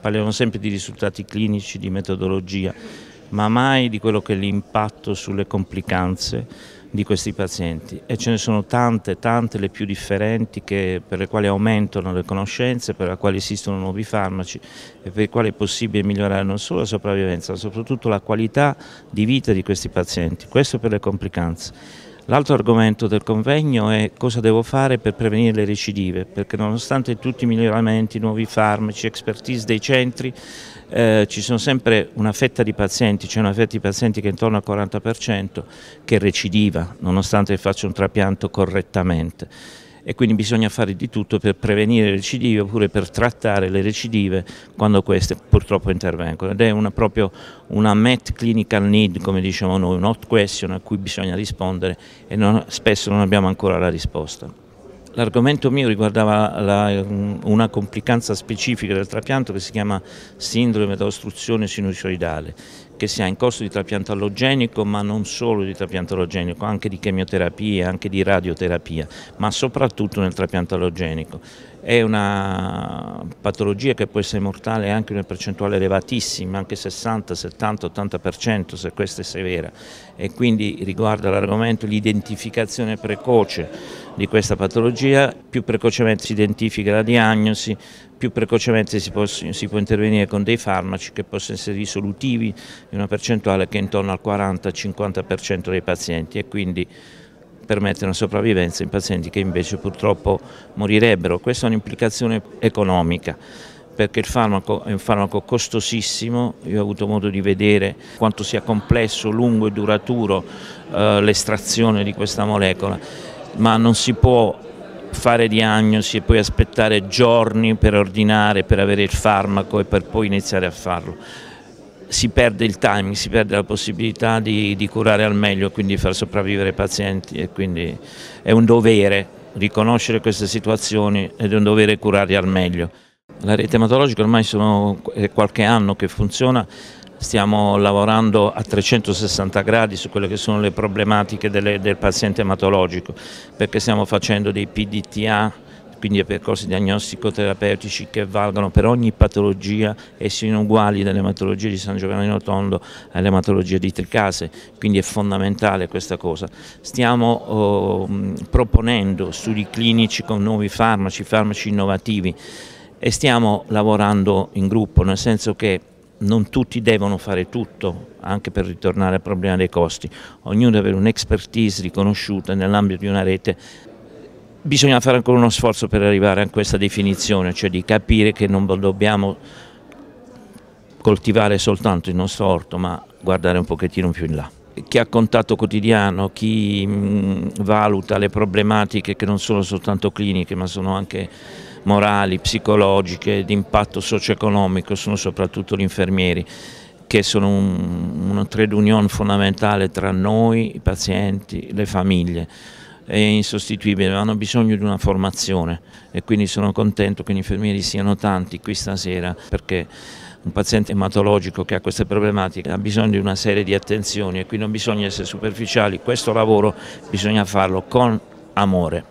parliamo sempre di risultati clinici, di metodologia, ma mai di quello che è l'impatto sulle complicanze di questi pazienti e ce ne sono tante, tante le più differenti che, per le quali aumentano le conoscenze, per le quali esistono nuovi farmaci e per le quali è possibile migliorare non solo la sopravvivenza ma soprattutto la qualità di vita di questi pazienti, questo per le complicanze. L'altro argomento del convegno è cosa devo fare per prevenire le recidive, perché nonostante tutti i miglioramenti, nuovi farmaci, expertise dei centri, eh, ci sono sempre una fetta di pazienti, c'è cioè una fetta di pazienti che è intorno al 40% che recidiva, nonostante faccia un trapianto correttamente e quindi bisogna fare di tutto per prevenire le recidive oppure per trattare le recidive quando queste purtroppo intervengono ed è una, proprio una met clinical need come diciamo noi, un hot question a cui bisogna rispondere e non, spesso non abbiamo ancora la risposta. L'argomento mio riguardava la, una complicanza specifica del trapianto che si chiama sindrome da ostruzione sinusoidale che sia in corso di trapianto allogenico, ma non solo di trapianto allogenico, anche di chemioterapia, anche di radioterapia, ma soprattutto nel trapianto allogenico. È una patologia che può essere mortale anche in una percentuale elevatissima, anche 60, 70, 80% se questa è severa e quindi riguarda l'argomento l'identificazione precoce di questa patologia, più precocemente si identifica la diagnosi, più precocemente si può, si può, intervenire con dei farmaci che possono essere risolutivi in una percentuale che è intorno al 40-50% dei pazienti e quindi permette una sopravvivenza in pazienti che invece purtroppo morirebbero. Questa è un'implicazione economica perché il farmaco è un farmaco costosissimo, io ho avuto modo di vedere quanto sia complesso, lungo e duraturo eh, l'estrazione di questa molecola, ma non si può fare diagnosi e poi aspettare giorni per ordinare, per avere il farmaco e per poi iniziare a farlo. Si perde il timing, si perde la possibilità di, di curare al meglio quindi far sopravvivere i pazienti e quindi è un dovere riconoscere queste situazioni ed è un dovere curarli al meglio. La rete ematologica ormai sono qualche anno che funziona, stiamo lavorando a 360 gradi su quelle che sono le problematiche delle, del paziente ematologico, perché stiamo facendo dei PDTA, quindi percorsi diagnostico-terapeutici che valgono per ogni patologia e siano uguali dall'ematologia di San Giovanni Rotondo all'ematologia di Tricase, quindi è fondamentale questa cosa. Stiamo eh, proponendo studi clinici con nuovi farmaci, farmaci innovativi e stiamo lavorando in gruppo, nel senso che non tutti devono fare tutto, anche per ritornare al problema dei costi. Ognuno deve avere un'expertise riconosciuta nell'ambito di una rete. Bisogna fare ancora uno sforzo per arrivare a questa definizione, cioè di capire che non dobbiamo coltivare soltanto il nostro orto, ma guardare un pochettino più in là chi ha contatto quotidiano, chi mh, mm, valuta le problematiche che non sono soltanto cliniche ma sono anche morali, psicologiche, di impatto socio-economico, sono soprattutto gli infermieri che sono un, una trade union fondamentale tra noi, i pazienti, le famiglie è insostituibile, hanno bisogno di una formazione e quindi sono contento che gli infermieri siano tanti qui stasera perché un paziente ematologico che ha queste problematiche ha bisogno di una serie di attenzioni e qui non bisogna essere superficiali, questo lavoro bisogna farlo con amore.